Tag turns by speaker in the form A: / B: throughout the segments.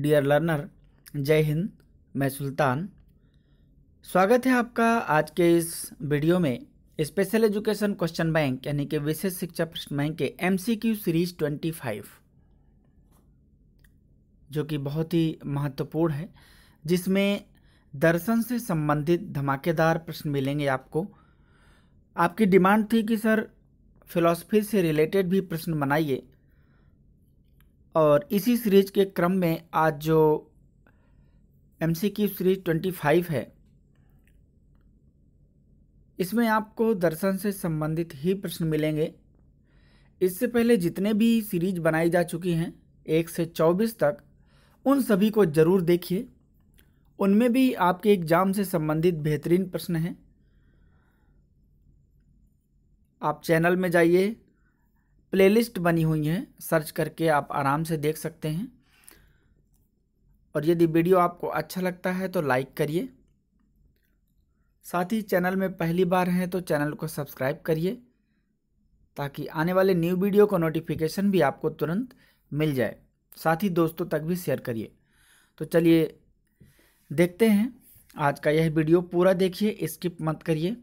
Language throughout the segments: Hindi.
A: डियर लर्नर जय हिंद मैं सुल्तान स्वागत है आपका आज के इस वीडियो में स्पेशल एजुकेशन क्वेश्चन बैंक यानी कि विशेष शिक्षा प्रश्न बैंक के एमसीक्यू सीरीज 25 जो कि बहुत ही महत्वपूर्ण है जिसमें दर्शन से संबंधित धमाकेदार प्रश्न मिलेंगे आपको आपकी डिमांड थी कि सर फिलॉसफी से रिलेटेड भी प्रश्न बनाइए और इसी सीरीज के क्रम में आज जो एम सी की सीरीज ट्वेंटी फाइव है इसमें आपको दर्शन से संबंधित ही प्रश्न मिलेंगे इससे पहले जितने भी सीरीज बनाई जा चुकी हैं एक से चौबीस तक उन सभी को ज़रूर देखिए उनमें भी आपके एग्ज़ाम से संबंधित बेहतरीन प्रश्न हैं आप चैनल में जाइए प्लेलिस्ट बनी हुई हैं सर्च करके आप आराम से देख सकते हैं और यदि वीडियो आपको अच्छा लगता है तो लाइक करिए साथ ही चैनल में पहली बार हैं तो चैनल को सब्सक्राइब करिए ताकि आने वाले न्यू वीडियो का नोटिफिकेशन भी आपको तुरंत मिल जाए साथ ही दोस्तों तक भी शेयर करिए तो चलिए देखते हैं आज का यह वीडियो पूरा देखिए स्किप मत करिए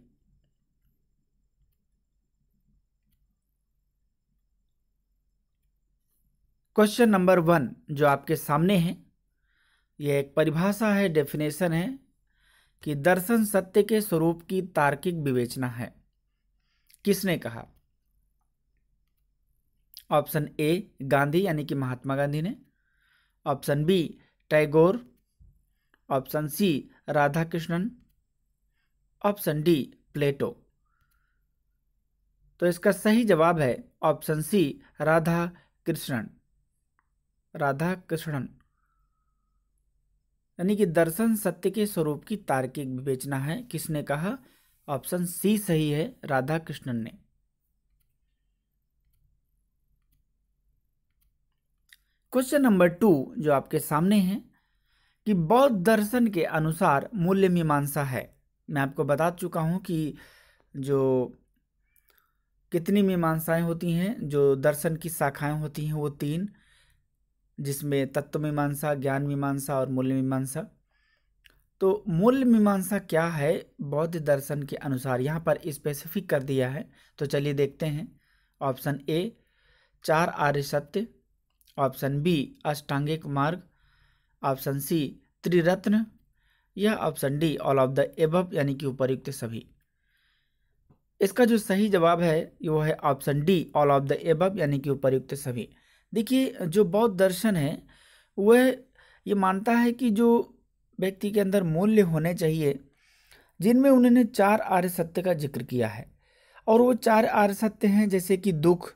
A: क्वेश्चन नंबर वन जो आपके सामने है यह एक परिभाषा है डेफिनेशन है कि दर्शन सत्य के स्वरूप की तार्किक विवेचना है किसने कहा ऑप्शन ए गांधी यानी कि महात्मा गांधी ने option B Tagore option C Radhakrishnan option D Plato तो इसका सही जवाब है option C Radhakrishnan Radhakrishnan यानी कि दर्शन सत्य के स्वरूप की तार्किक विवेचना है किसने कहा ऑप्शन सी सही है राधा कृष्णन ने क्वेश्चन नंबर टू जो आपके सामने है कि बौद्ध दर्शन के अनुसार मूल्य मीमांसा है मैं आपको बता चुका हूं कि जो कितनी मीमांसाएं होती हैं जो दर्शन की शाखाएं होती हैं वो तीन जिसमें तत्व मीमांसा ज्ञान मीमांसा और मूल्य मीमांसा तो मूल्य मीमांसा क्या है बौद्ध दर्शन के अनुसार यहाँ पर स्पेसिफिक कर दिया है तो चलिए देखते हैं ऑप्शन ए चार आर्य सत्य ऑप्शन बी अष्टांगिक मार्ग ऑप्शन सी त्रिरत्न या option D all of the above यानी कि उपरयुक्त सभी इसका जो सही जवाब है वो है option D all of the above यानी कि उपरयुक्त सभी देखिए जो बौद्ध दर्शन है वह ये मानता है कि जो व्यक्ति के अंदर मूल्य होने चाहिए जिनमें उन्होंने चार आर्य सत्य का जिक्र किया है और वो चार आर्य सत्य हैं जैसे कि दुख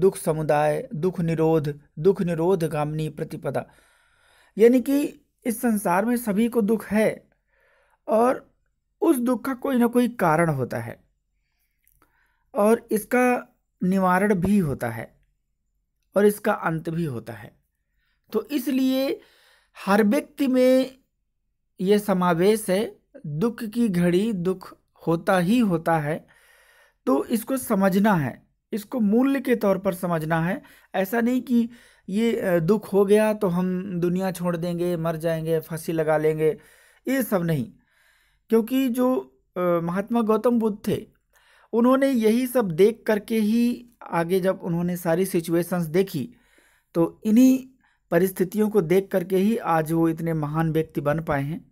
A: दुख समुदाय दुख निरोध दुख निरोध गामनी प्रतिपदा यानी कि इस संसार में सभी को दुख है और उस दुख का कोई ना कोई कारण होता है और इसका निवारण भी होता है और इसका अंत भी होता है तो इसलिए हर व्यक्ति में ये समावेश है दुख की घड़ी दुख होता ही होता है तो इसको समझना है इसको मूल्य के तौर पर समझना है ऐसा नहीं कि ये दुख हो गया तो हम दुनिया छोड़ देंगे मर जाएंगे फांसी लगा लेंगे ये सब नहीं क्योंकि जो महात्मा गौतम बुद्ध थे उन्होंने यही सब देख करके ही आगे जब उन्होंने सारी सिचुएशंस देखी तो इन्हीं परिस्थितियों को देख करके ही आज वो इतने महान व्यक्ति बन पाए हैं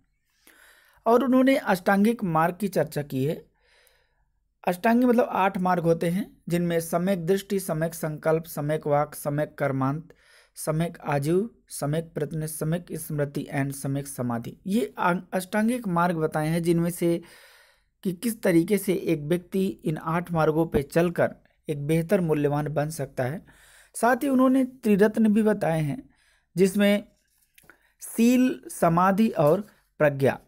A: और उन्होंने अष्टांगिक मार्ग की चर्चा की है अष्टांगिक मतलब आठ मार्ग होते हैं जिनमें सम्यक दृष्टि सम्यक संकल्प सम्यक वाक सम्यक कर्मांत सम्यक आजीव सम्यक प्रत्न सम्यक स्मृति एंड सम्यक समाधि ये अष्टांगिक मार्ग बताए हैं जिनमें से कि किस तरीके से एक व्यक्ति इन आठ मार्गों पर चलकर एक बेहतर मूल्यवान बन सकता है साथ ही उन्होंने त्रिरत्न भी बताए हैं जिसमें सील समाधि और प्रज्ञा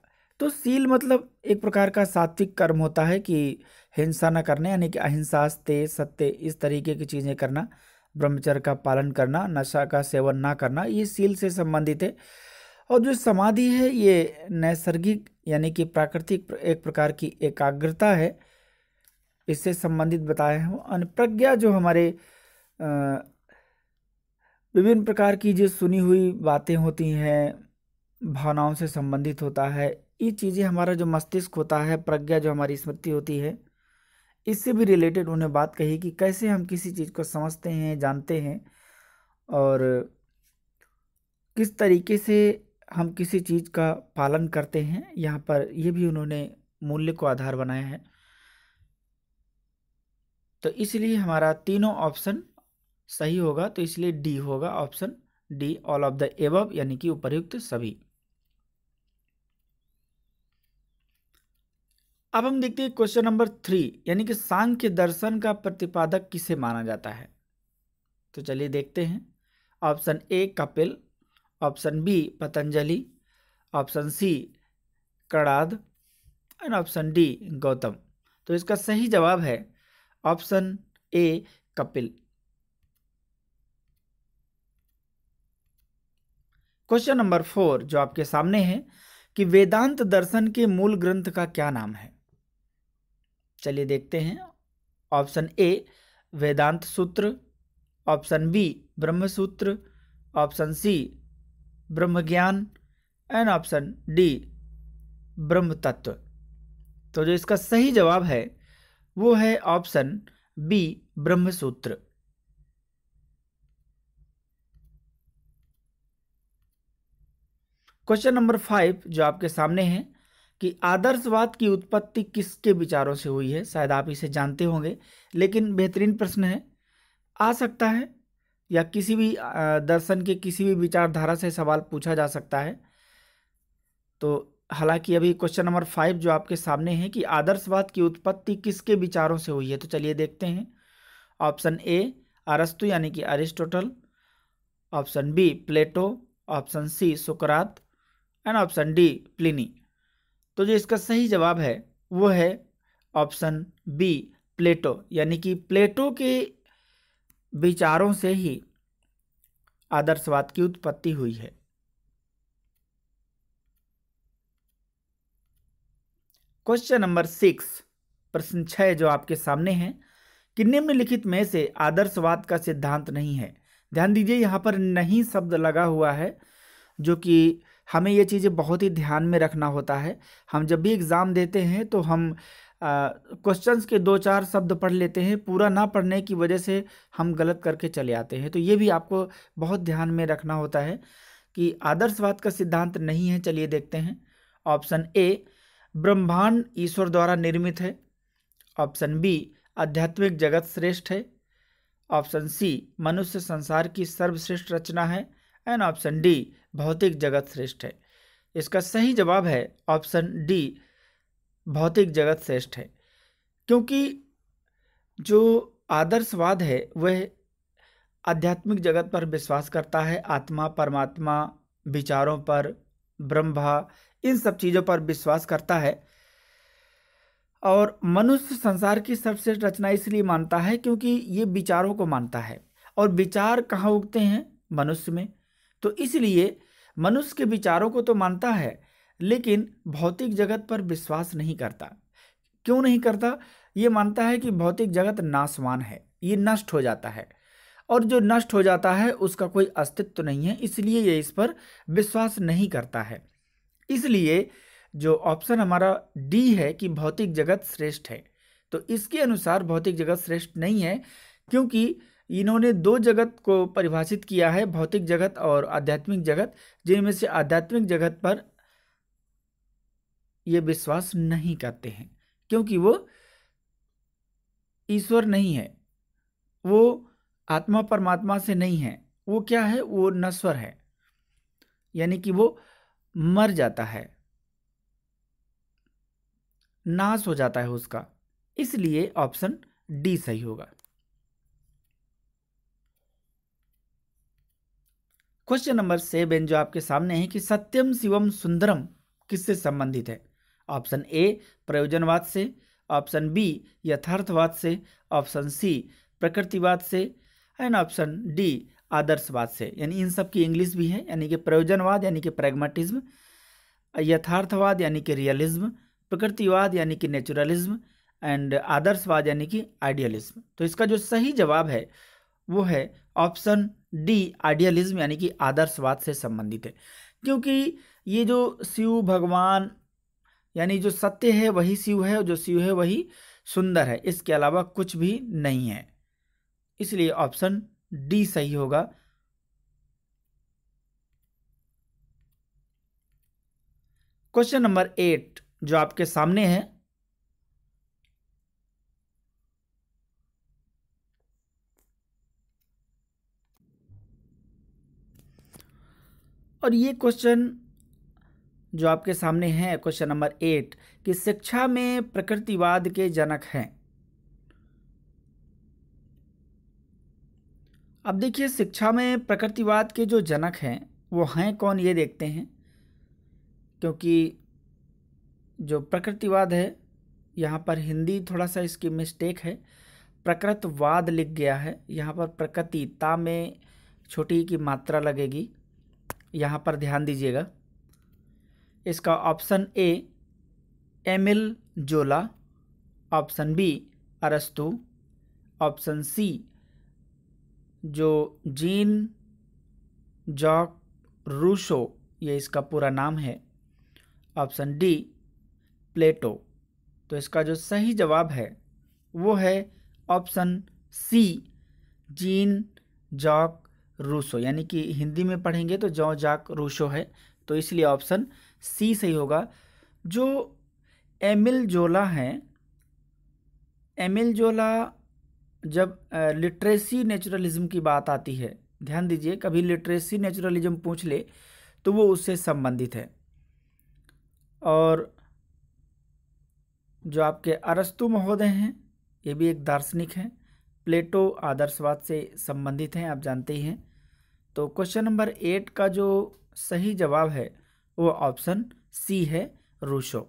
A: तो सील मतलब एक प्रकार का सात्विक कर्म होता है कि हिंसा न करने यानी कि अहिंसा अहिंसास्ते सत्य इस तरीके की चीज़ें करना ब्रह्मचर्य का पालन करना नशा का सेवन ना करना ये सील से संबंधित है और जो समाधि है ये नैसर्गिक यानी कि प्राकृतिक एक प्रकार की एकाग्रता है इससे संबंधित बताए हैं अनप्रज्ञा जो हमारे विभिन्न प्रकार की जो सुनी हुई बातें होती हैं भावनाओं से संबंधित होता है ये चीज़ें हमारा जो मस्तिष्क होता है प्रज्ञा जो हमारी स्मृति होती है इससे भी रिलेटेड उन्हें बात कही कि कैसे हम किसी चीज़ को समझते हैं जानते हैं और किस तरीके से हम किसी चीज़ का पालन करते हैं यहाँ पर ये भी उन्होंने मूल्य को आधार बनाया है तो इसलिए हमारा तीनों ऑप्शन सही होगा तो इसलिए डी होगा option D all of the above यानी कि उपयुक्त सभी अब हम देखते हैं क्वेश्चन नंबर थ्री यानी कि सांख्य दर्शन का प्रतिपादक किसे माना जाता है तो चलिए देखते हैं option A Kapil option B Patanjali option C Kanad and option D Gautam तो इसका सही जवाब है option A Kapil question number four जो आपके सामने है कि वेदांत दर्शन के मूल ग्रंथ का क्या नाम है चलिए देखते हैं ऑप्शन ए वेदांत सूत्र ऑप्शन बी ब्रह्म सूत्र ऑप्शन सी ब्रह्म ज्ञान एंड ऑप्शन डी ब्रह्म तत्व तो जो इसका सही जवाब है वो है option B Brahmasutra question number five जो आपके सामने है कि आदर्शवाद की उत्पत्ति किसके विचारों से हुई है शायद आप इसे जानते होंगे लेकिन बेहतरीन प्रश्न है आ सकता है या किसी भी दर्शन के किसी भी विचारधारा से सवाल पूछा जा सकता है तो हालांकि अभी क्वेश्चन नंबर फाइव जो आपके सामने है कि आदर्शवाद की उत्पत्ति किसके विचारों से हुई है तो चलिए देखते हैं ऑप्शन ए अरस्तु यानी कि Aristotle option B Plato option C सुकरात एंड ऑप्शन डी प्लिनी तो जो इसका सही जवाब है वो है ऑप्शन बी प्लेटो यानी कि प्लेटो के विचारों से ही आदर्शवाद की उत्पत्ति हुई है क्वेश्चन नंबर सिक्स प्रश्न छः जो आपके सामने हैं कि निम्नलिखित में से आदर्शवाद का सिद्धांत नहीं है ध्यान दीजिए यहाँ पर नहीं शब्द लगा हुआ है जो कि हमें ये चीज़ें बहुत ही ध्यान में रखना होता है हम जब भी एग्ज़ाम देते हैं तो हम क्वेश्चंस के दो चार शब्द पढ़ लेते हैं पूरा ना पढ़ने की वजह से हम गलत करके चले आते हैं तो ये भी आपको बहुत ध्यान में रखना होता है कि आदर्शवाद का सिद्धांत नहीं है चलिए देखते हैं ऑप्शन ए ब्रह्मांड ईश्वर द्वारा निर्मित है ऑप्शन बी आध्यात्मिक जगत श्रेष्ठ है ऑप्शन सी मनुष्य संसार की सर्वश्रेष्ठ रचना है एंड ऑप्शन डी भौतिक जगत श्रेष्ठ है इसका सही जवाब है ऑप्शन डी भौतिक जगत श्रेष्ठ है क्योंकि जो आदर्शवाद है वह आध्यात्मिक जगत पर विश्वास करता है आत्मा परमात्मा विचारों पर ब्रह्मा इन सब चीज़ों पर विश्वास करता है और मनुष्य संसार की सर्वश्रेष्ठ रचना इसलिए मानता है क्योंकि ये विचारों को मानता है और विचार कहाँ उगते हैं मनुष्य में तो इसलिए मनुष्य के विचारों को तो मानता है लेकिन भौतिक जगत पर विश्वास नहीं करता क्यों नहीं करता ये मानता है कि भौतिक जगत नासवान है ये नष्ट हो जाता है और जो नष्ट हो जाता है उसका कोई अस्तित्व नहीं है इसलिए ये इस पर विश्वास नहीं करता है इसलिए जो ऑप्शन हमारा डी है कि भौतिक जगत श्रेष्ठ है तो इसके अनुसार भौतिक जगत श्रेष्ठ नहीं है क्योंकि इन्होंने दो जगत को परिभाषित किया है भौतिक जगत और आध्यात्मिक जगत जिनमें से आध्यात्मिक जगत पर ये विश्वास नहीं करते हैं क्योंकि वो ईश्वर नहीं है वो आत्मा परमात्मा से नहीं है वो क्या है वो नश्वर है यानी कि वो मर जाता है नाश हो जाता है उसका इसलिए ऑप्शन डी सही होगा क्वेश्चन नंबर सेवन जो आपके सामने है कि सत्यम शिवम सुंदरम किससे संबंधित है ऑप्शन ए प्रयोजनवाद से ऑप्शन बी यथार्थवाद से ऑप्शन सी प्रकृतिवाद से एंड ऑप्शन डी आदर्शवाद से यानी इन सब की इंग्लिश भी है यानी कि प्रयोजनवाद यानी कि प्रेगमेटिज्म यथार्थवाद यानी कि रियलिज्म प्रकृतिवाद यानी कि नेचुरलिज्म एंड आदर्शवाद यानी कि आइडियलिज्म तो इसका जो सही जवाब है वो है ऑप्शन डी आइडियलिज्म यानी कि आदर्शवाद से संबंधित है क्योंकि ये जो शिव भगवान यानी जो सत्य है वही शिव है और जो शिव है वही सुंदर है इसके अलावा कुछ भी नहीं है इसलिए ऑप्शन डी सही होगा क्वेश्चन नंबर एट जो आपके सामने है और ये क्वेश्चन जो आपके सामने है क्वेश्चन नंबर एट कि शिक्षा में प्रकृतिवाद के जनक हैं अब देखिए शिक्षा में प्रकृतिवाद के जो जनक हैं वो हैं कौन ये देखते हैं क्योंकि जो प्रकृतिवाद है यहाँ पर हिंदी थोड़ा सा इसकी मिस्टेक है प्रकृतवाद लिख गया है यहाँ पर प्रकृति ता में छोटी की मात्रा लगेगी यहाँ पर ध्यान दीजिएगा इसका option A Emile Zola option B अरस्तु ऑप्शन सी जो जीन जॉक रूशो ये इसका पूरा नाम है ऑप्शन डी प्लेटो तो इसका जो सही जवाब है वो है option C Jean Jacques Rousseau यानी कि हिंदी में पढ़ेंगे तो जॉ जाक रूशो है तो इसलिए ऑप्शन सी सही होगा जो एमिल जोला हैं एमिल जोला जब लिटरेसी नेचुरलिज्म की बात आती है ध्यान दीजिए कभी लिटरेसी नेचुरलिज्म पूछ ले तो वो उससे संबंधित है और जो आपके अरस्तु महोदय हैं ये भी एक दार्शनिक हैं प्लेटो आदर्शवाद से संबंधित हैं आप जानते ही हैं तो क्वेश्चन नंबर एट का जो सही जवाब है वो ऑप्शन सी है रूशो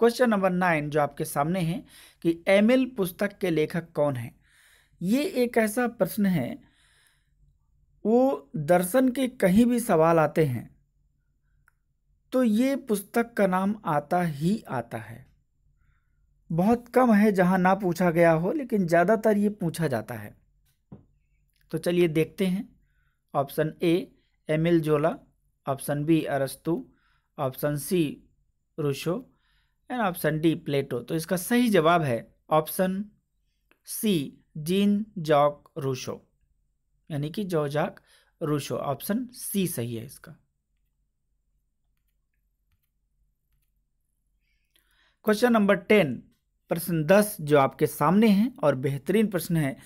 A: क्वेश्चन नंबर नाइन जो आपके सामने है कि एमएल पुस्तक के लेखक कौन है ये एक ऐसा प्रश्न है वो दर्शन के कहीं भी सवाल आते हैं तो ये पुस्तक का नाम आता ही आता है बहुत कम है जहां ना पूछा गया हो लेकिन ज़्यादातर ये पूछा जाता है तो चलिए देखते हैं option A Emile Zola option B अरस्तु option C Rousseau and option D Plato तो इसका सही जवाब है option C Jean Jacques Rousseau यानी कि जॉक रूशो ऑप्शन सी सही है इसका क्वेश्चन नंबर टेन प्रश्न दस जो आपके सामने है और बेहतरीन प्रश्न है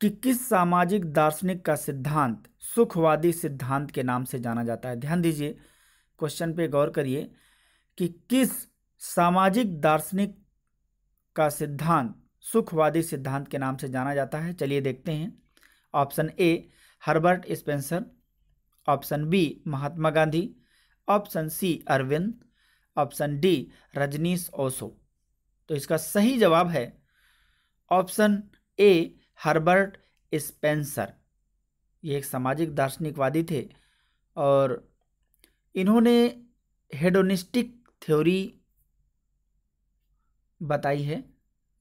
A: कि किस सामाजिक दार्शनिक का सिद्धांत सुखवादी सिद्धांत के नाम से जाना जाता है ध्यान दीजिए क्वेश्चन पे गौर करिए कि किस सामाजिक दार्शनिक का सिद्धांत सुखवादी सिद्धांत के नाम से जाना जाता है चलिए देखते हैं option A Herbert Spencer option B Mahatma Gandhi option C Arvind option D Rajneesh Osho तो इसका सही जवाब है ऑप्शन ए हर्बर्ट स्पेंसर ये एक सामाजिक दार्शनिकवादी थे और इन्होंने हेडोनिस्टिक थ्योरी बताई है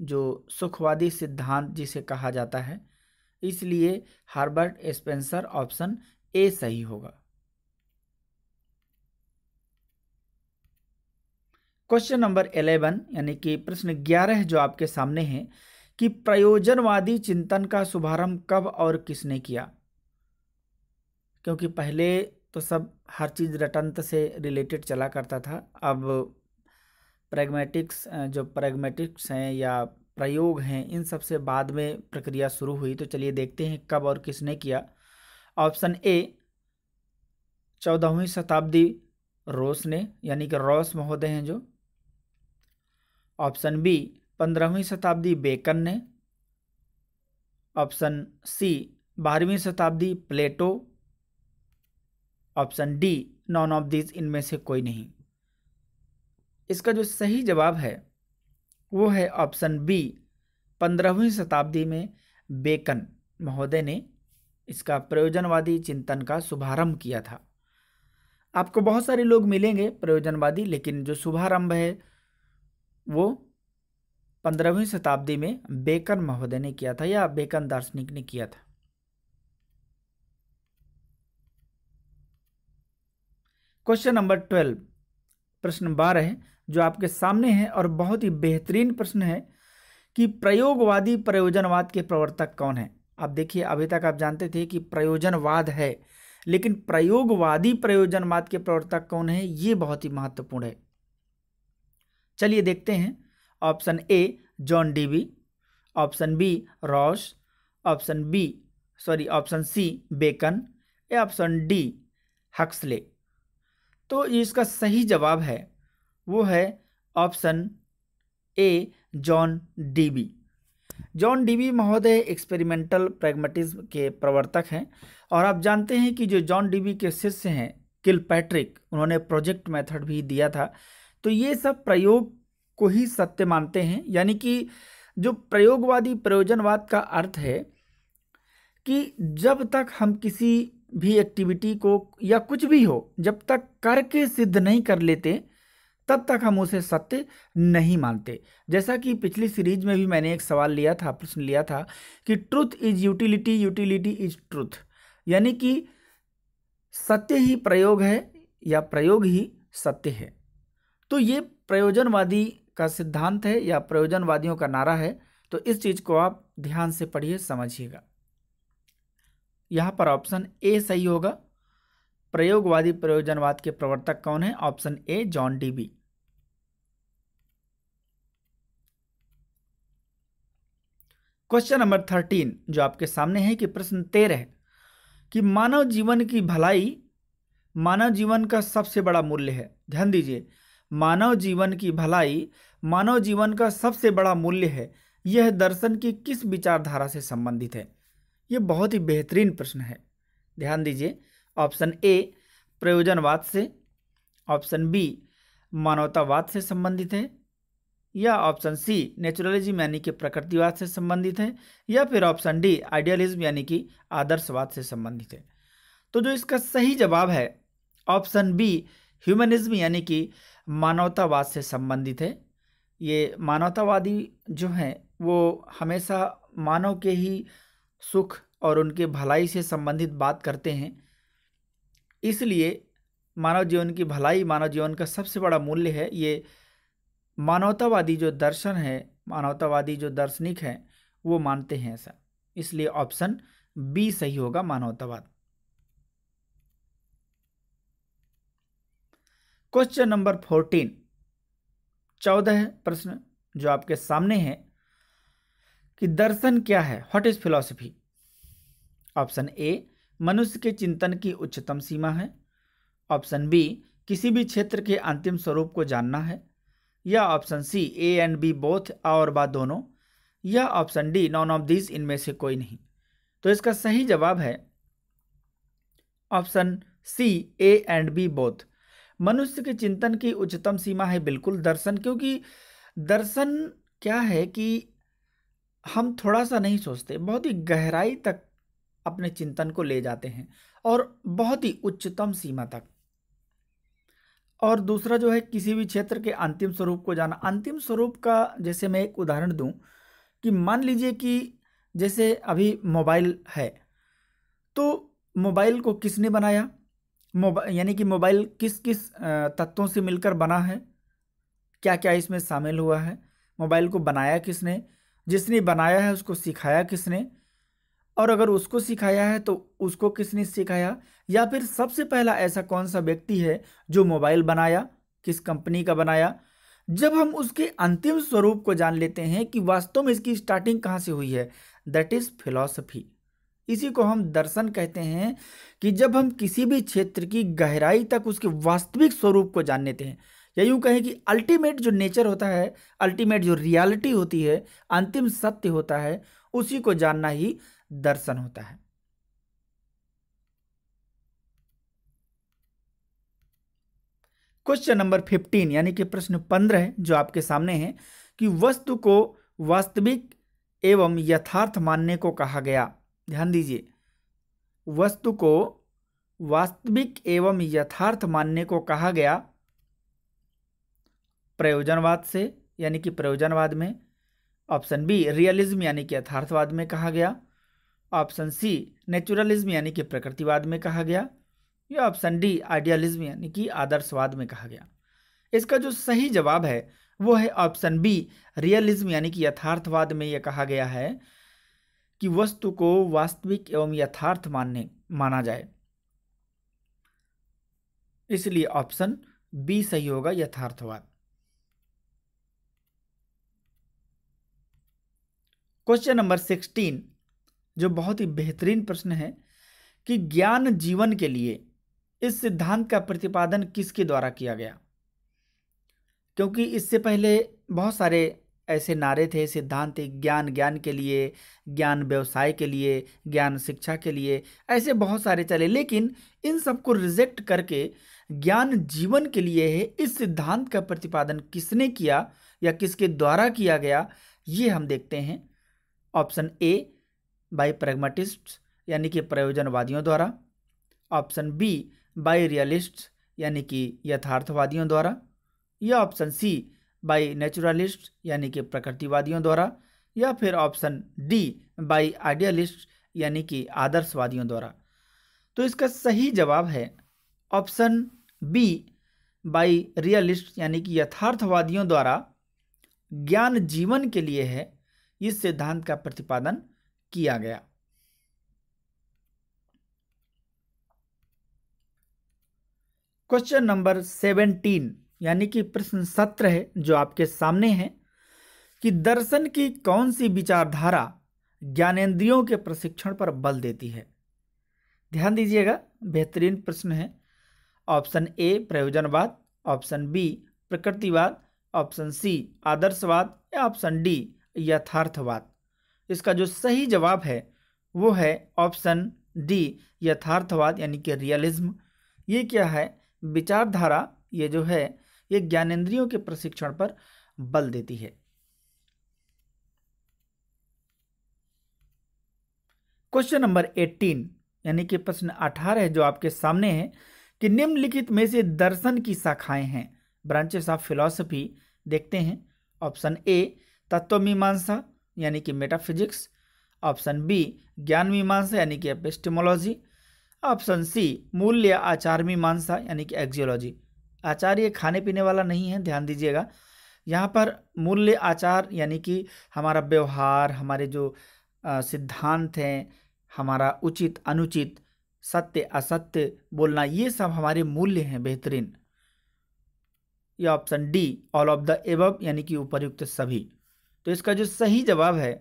A: जो सुखवादी सिद्धांत जिसे कहा जाता है इसलिए हार्बर्ट स्पेंसर ऑप्शन ए सही होगा क्वेश्चन नंबर एलेवन यानी कि प्रश्न ग्यारह जो आपके सामने है कि प्रयोजनवादी चिंतन का शुभारंभ कब और किसने किया क्योंकि पहले तो सब हर चीज़ रटंत से रिलेटेड चला करता था अब प्रैग्मेटिक्स जो प्रैग्मेटिक्स हैं या प्रयोग हैं इन सब से बाद में प्रक्रिया शुरू हुई तो चलिए देखते हैं कब और किसने किया ऑप्शन ए चौदहवीं शताब्दी रोस ने यानी कि रॉस महोदय हैं जो ऑप्शन बी पंद्रहवीं शताब्दी बेकन ने ऑप्शन सी बारहवीं शताब्दी Plato option D none of this इनमें से कोई नहीं इसका जो सही जवाब है वो है ऑप्शन बी पंद्रहवीं शताब्दी में बेकन महोदय ने इसका प्रयोजनवादी चिंतन का शुभारंभ किया था आपको बहुत सारे लोग मिलेंगे प्रयोजनवादी लेकिन जो शुभारंभ है वो पंद्रहवीं शताब्दी में बेकन महोदय ने किया था या बेकन दार्शनिक ने किया था क्वेश्चन नंबर ट्वेल्व प्रश्न बारह जो आपके सामने है और बहुत ही बेहतरीन प्रश्न है कि प्रयोगवादी प्रयोजनवाद के प्रवर्तक कौन है आप देखिए अभी तक आप जानते थे कि प्रयोजनवाद है लेकिन प्रयोगवादी प्रयोजनवाद के प्रवर्तक कौन है ये बहुत ही महत्वपूर्ण है चलिए देखते हैं option A John Dewey option B Ross option B sorry option C Bacon या ऑप्शन डी हक्सले तो इसका सही जवाब है वो है option A John Dewey John Dewey महोदय एक्सपेरिमेंटल प्रैग्मेटिज्म के प्रवर्तक हैं और आप जानते हैं कि जो जॉन डीबी के शिष्य हैं किल पैट्रिक उन्होंने प्रोजेक्ट मेथड भी दिया था तो ये सब प्रयोग को ही सत्य मानते हैं यानी कि जो प्रयोगवादी प्रयोजनवाद का अर्थ है कि जब तक हम किसी भी एक्टिविटी को या कुछ भी हो जब तक करके सिद्ध नहीं कर लेते तब तक हम उसे सत्य नहीं मानते जैसा कि पिछली सीरीज में भी मैंने एक सवाल लिया था प्रश्न लिया था कि truth is utility utility is truth यानी कि सत्य ही प्रयोग है या प्रयोग ही सत्य है तो ये प्रयोजनवादी का सिद्धांत है या प्रयोजनवादियों का नारा है तो इस चीज़ को आप ध्यान से पढ़िए समझिएगा यहाँ पर ऑप्शन ए सही होगा प्रयोगवादी प्रयोजनवाद के प्रवर्तक कौन है option A John Dewey question number thirteen जो आपके सामने है कि प्रश्न तेरह कि मानव जीवन की भलाई मानव जीवन का सबसे बड़ा मूल्य है ध्यान दीजिए मानव जीवन की भलाई मानव जीवन का सबसे बड़ा मूल्य है यह दर्शन की किस विचारधारा से संबंधित है यह बहुत ही बेहतरीन प्रश्न है ध्यान दीजिए ऑप्शन ए प्रयोजनवाद से ऑप्शन बी मानवतावाद से संबंधित है या ऑप्शन सी नेचुरलिज्म यानी कि प्रकृतिवाद से संबंधित है या फिर ऑप्शन डी आइडियलिज्म यानी कि आदर्शवाद से संबंधित है तो जो इसका सही जवाब है ऑप्शन बी ह्यूमनिज्म यानी कि मानवतावाद से संबंधित है ये मानवतावादी जो हैं वो हमेशा मानव के ही सुख और उनके भलाई से संबंधित बात करते हैं इसलिए मानव जीवन की भलाई मानव जीवन का सबसे बड़ा मूल्य है ये मानवतावादी जो दर्शन है मानवतावादी जो दार्शनिक हैं वो मानते हैं ऐसा इसलिए ऑप्शन बी सही होगा मानवतावाद क्वेश्चन नंबर फोर्टीन चौदह प्रश्न जो आपके सामने है कि दर्शन क्या है what is philosophy option A मनुष्य के चिंतन की उच्चतम सीमा है ऑप्शन बी किसी भी क्षेत्र के अंतिम स्वरूप को जानना है या option C A and B both और बा दोनों या option D none of these इनमें से कोई नहीं तो इसका सही जवाब है option C A and B both मनुष्य के चिंतन की उच्चतम सीमा है बिल्कुल दर्शन क्योंकि दर्शन क्या है कि हम थोड़ा सा नहीं सोचते बहुत ही गहराई तक अपने चिंतन को ले जाते हैं और बहुत ही उच्चतम सीमा तक और दूसरा जो है किसी भी क्षेत्र के अंतिम स्वरूप को जाना अंतिम स्वरूप का जैसे मैं एक उदाहरण दूं कि मान लीजिए कि जैसे अभी मोबाइल है तो मोबाइल को किसने बनाया मोबाइल यानी कि मोबाइल किस किस तत्वों से मिलकर बना है क्या क्या इसमें शामिल हुआ है मोबाइल को बनाया किसने जिसने बनाया है उसको सिखाया किसने और अगर उसको सिखाया है तो उसको किसने सिखाया या फिर सबसे पहला ऐसा कौन सा व्यक्ति है जो मोबाइल बनाया किस कंपनी का बनाया जब हम उसके अंतिम स्वरूप को जान लेते हैं कि वास्तव में इसकी स्टार्टिंग कहाँ से हुई है दैट इज़ फिलॉसफी इसी को हम दर्शन कहते हैं कि जब हम किसी भी क्षेत्र की गहराई तक उसके वास्तविक स्वरूप को जान लेते हैं या यूँ कहें कि अल्टीमेट जो नेचर होता है अल्टीमेट जो रियलिटी होती है अंतिम सत्य होता है उसी को जानना ही दर्शन होता है क्वेश्चन नंबर फिफ्टीन यानी कि प्रश्न पंद्रह जो आपके सामने है कि वस्तु को वास्तविक एवं यथार्थ मानने को कहा गया ध्यान दीजिए वस्तु को वास्तविक एवं यथार्थ मानने को कहा गया प्रयोजनवाद से यानी कि प्रयोजनवाद में ऑप्शन बी रियलिज्म यानी कि यथार्थवाद में कहा गया ऑप्शन सी नेचुरलिज्म यानी कि प्रकृतिवाद में कहा गया या ऑप्शन डी आइडियलिज्म यानी कि आदर्शवाद में कहा गया इसका जो सही जवाब है वो है ऑप्शन बी रियलिज्म यानी कि यथार्थवाद में यह कहा गया है कि वस्तु को वास्तविक एवं यथार्थ मानने माना जाए इसलिए ऑप्शन बी सही होगा यथार्थवाद क्वेश्चन नंबर सिक्सटीन जो बहुत ही बेहतरीन प्रश्न है कि ज्ञान जीवन के लिए इस सिद्धांत का प्रतिपादन किसके द्वारा किया गया क्योंकि इससे पहले बहुत सारे ऐसे नारे थे सिद्धांत ज्ञान ज्ञान के लिए ज्ञान व्यवसाय के लिए ज्ञान शिक्षा के लिए ऐसे बहुत सारे चले लेकिन इन सबको रिजेक्ट करके ज्ञान जीवन के लिए है इस सिद्धांत का प्रतिपादन किसने किया या किसके द्वारा किया गया ये हम देखते हैं ऑप्शन ए बाय प्रेगमेटिस्ट यानी कि प्रयोजनवादियों द्वारा ऑप्शन बी बाय रियलिस्ट्स यानी कि यथार्थवादियों द्वारा या ऑप्शन सी बाय नेचुरलिस्ट यानी कि प्रकृतिवादियों द्वारा या फिर ऑप्शन डी बाय आइडियलिस्ट यानी कि आदर्शवादियों द्वारा तो इसका सही जवाब है ऑप्शन बी बाय रियलिस्ट यानी कि यथार्थवादियों द्वारा ज्ञान जीवन के लिए है इस सिद्धांत का प्रतिपादन किया गया क्वेश्चन नंबर सेवनटीन यानी कि प्रश्न सत्र है जो आपके सामने है कि दर्शन की कौन सी विचारधारा ज्ञानेंद्रियों के प्रशिक्षण पर बल देती है ध्यान दीजिएगा बेहतरीन प्रश्न है ऑप्शन ए प्रयोजनवाद ऑप्शन बी प्रकृतिवाद ऑप्शन सी आदर्शवाद या ऑप्शन डी यथार्थवाद इसका जो सही जवाब है वो है ऑप्शन डी यथार्थवाद यानी कि रियलिज्म ये क्या है विचारधारा ये जो है ये ज्ञानेंद्रियों के प्रशिक्षण पर बल देती है क्वेश्चन नंबर एट्टीन यानी कि प्रश्न अठारह है जो आपके सामने है कि निम्नलिखित में से दर्शन की शाखाएं हैं ब्रांचेस ऑफ फिलोसफी देखते हैं ऑप्शन ए तत्वमीमांसा यानी कि मेटाफिजिक्स ऑप्शन बी ज्ञान मीमांसा यानी कि एपिस्टेमोलॉजी ऑप्शन सी मूल्य आचार मीमांसा यानी कि एक्जियोलॉजी आचार्य खाने पीने वाला नहीं है ध्यान दीजिएगा यहाँ पर मूल्य आचार यानी कि हमारा व्यवहार हमारे जो सिद्धांत हैं हमारा उचित अनुचित सत्य असत्य बोलना ये सब हमारे मूल्य हैं बेहतरीन ये option D all of the above यानी कि उपयुक्त सभी तो इसका जो सही जवाब है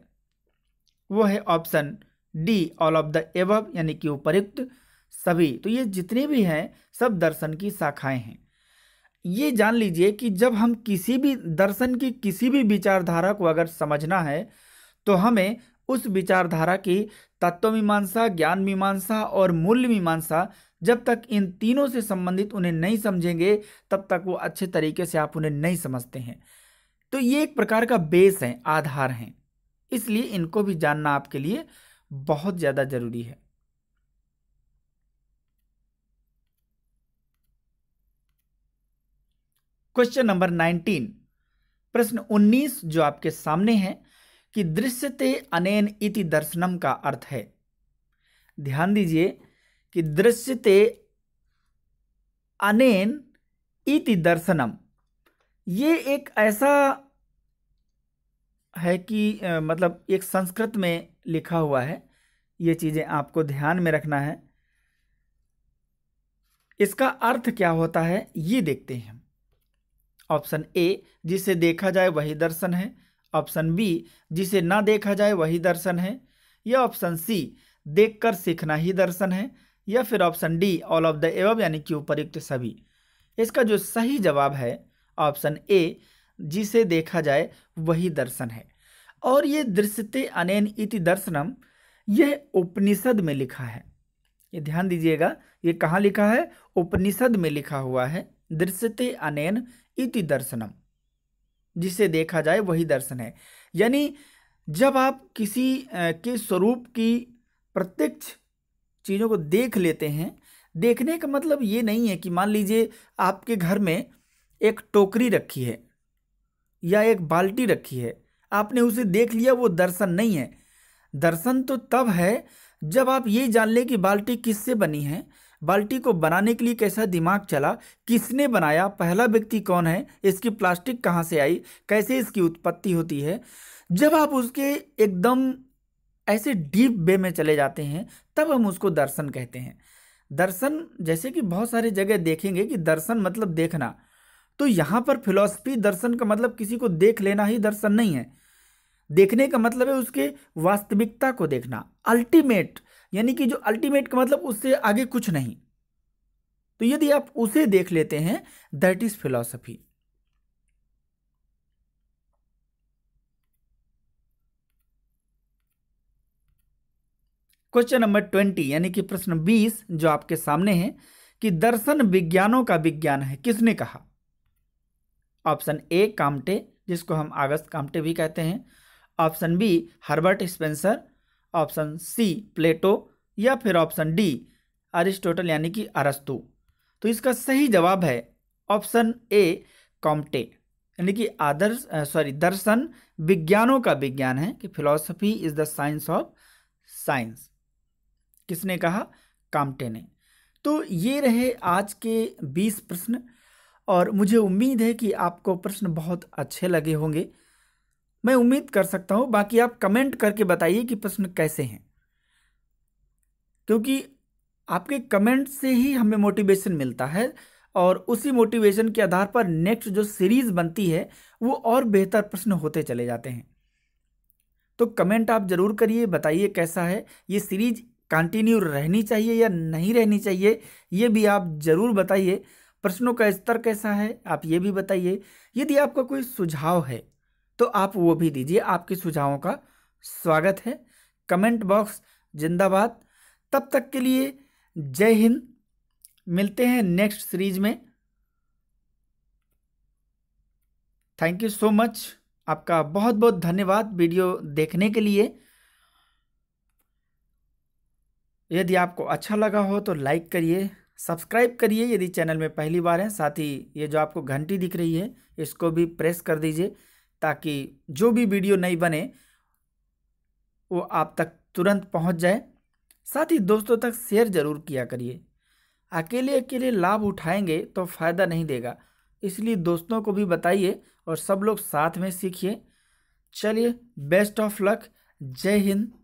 A: वो है option D all of the above यानी कि उपरुक्त सभी तो ये जितने भी हैं सब दर्शन की शाखाएं हैं ये जान लीजिए कि जब हम किसी भी दर्शन की किसी भी विचारधारा को अगर समझना है तो हमें उस विचारधारा की तत्व मीमांसा ज्ञान मीमांसा और मूल्य मीमांसा जब तक इन तीनों से संबंधित उन्हें नहीं समझेंगे तब तक वो अच्छे तरीके से आप उन्हें नहीं समझते हैं तो ये एक प्रकार का बेस है आधार हैं इसलिए इनको भी जानना आपके लिए बहुत ज़्यादा ज़रूरी है क्वेश्चन नंबर नाइनटीन प्रश्न उन्नीस जो आपके सामने है कि दृश्यते अनेन इति दर्शनम का अर्थ है ध्यान दीजिए कि दृश्यते अनेन इति दर्शनम ये एक ऐसा है कि मतलब एक संस्कृत में लिखा हुआ है ये चीज़ें आपको ध्यान में रखना है इसका अर्थ क्या होता है ये देखते हैं ऑप्शन ए जिसे देखा जाए वही दर्शन है ऑप्शन बी जिसे ना देखा जाए वही दर्शन है या ऑप्शन सी देखकर सीखना ही दर्शन है या फिर option D all of the above यानी कि उपयुक्त सभी इसका जो सही जवाब है ऑप्शन ए जिसे देखा जाए वही दर्शन है और ये दृश्यते अनेन इति दर्शनम यह उपनिषद में लिखा है ये ध्यान दीजिएगा ये कहाँ लिखा है उपनिषद में लिखा हुआ है दृश्यते अनेन इति दर्शनम जिसे देखा जाए वही दर्शन है यानी जब आप किसी के स्वरूप की प्रत्यक्ष चीज़ों को देख लेते हैं देखने का मतलब ये नहीं है कि मान लीजिए आपके घर में एक टोकरी रखी है या एक बाल्टी रखी है आपने उसे देख लिया वो दर्शन नहीं है दर्शन तो तब है जब आप ये जान लें कि बाल्टी किससे बनी है बाल्टी को बनाने के लिए कैसा दिमाग चला किसने बनाया पहला व्यक्ति कौन है इसकी प्लास्टिक कहाँ से आई कैसे इसकी उत्पत्ति होती है जब आप उसके एकदम ऐसे डीप वे में चले जाते हैं तब हम उसको दर्शन कहते हैं दर्शन जैसे कि बहुत सारी जगह देखेंगे कि दर्शन मतलब देखना तो यहाँ पर फिलॉसफी दर्शन का मतलब किसी को देख लेना ही दर्शन नहीं है देखने का मतलब है उसके वास्तविकता को देखना अल्टीमेट यानी कि जो अल्टीमेट का मतलब उससे आगे कुछ नहीं तो यदि आप उसे देख लेते हैं that is philosophy question number twenty यानी कि प्रश्न बीस जो आपके सामने है कि दर्शन विज्ञानों का विज्ञान है किसने कहा ऑप्शन ए कामटे जिसको हम अगस्त कामटे भी कहते हैं option B Herbert Spencer option C Plato या फिर ऑप्शन डी अरिस्टोटल यानी कि अरस्तु तो इसका सही जवाब है ऑप्शन ए कॉम्टे यानी कि आदर्श सॉरी दर्शन विज्ञानों का विज्ञान है कि philosophy is the science of science किसने कहा कामटे ने तो ये रहे आज के बीस प्रश्न और मुझे उम्मीद है कि आपको प्रश्न बहुत अच्छे लगे होंगे मैं उम्मीद कर सकता हूँ बाकी आप कमेंट करके बताइए कि प्रश्न कैसे हैं क्योंकि आपके कमेंट से ही हमें मोटिवेशन मिलता है और उसी मोटिवेशन के आधार पर नेक्स्ट जो सीरीज़ बनती है वो और बेहतर प्रश्न होते चले जाते हैं तो कमेंट आप ज़रूर करिए बताइए कैसा है ये सीरीज कंटिन्यू रहनी चाहिए या नहीं रहनी चाहिए ये भी आप ज़रूर बताइए प्रश्नों का स्तर कैसा है आप ये भी बताइए यदि आपका कोई सुझाव है तो आप वो भी दीजिए आपके सुझावों का स्वागत है कमेंट बॉक्स जिंदाबाद तब तक के लिए जय हिंद मिलते हैं नेक्स्ट सीरीज में थैंक यू सो मच आपका बहुत बहुत धन्यवाद वीडियो देखने के लिए यदि आपको अच्छा लगा हो तो लाइक करिए सब्सक्राइब करिए यदि चैनल में पहली बार हैं साथ ही ये जो आपको घंटी दिख रही है इसको भी प्रेस कर दीजिए ताकि जो भी वीडियो नई बने वो आप तक तुरंत पहुंच जाए साथ ही दोस्तों तक शेयर ज़रूर किया करिए अकेले अकेले लाभ उठाएंगे तो फ़ायदा नहीं देगा इसलिए दोस्तों को भी बताइए और सब लोग साथ में सीखिए चलिए बेस्ट ऑफ लक जय हिंद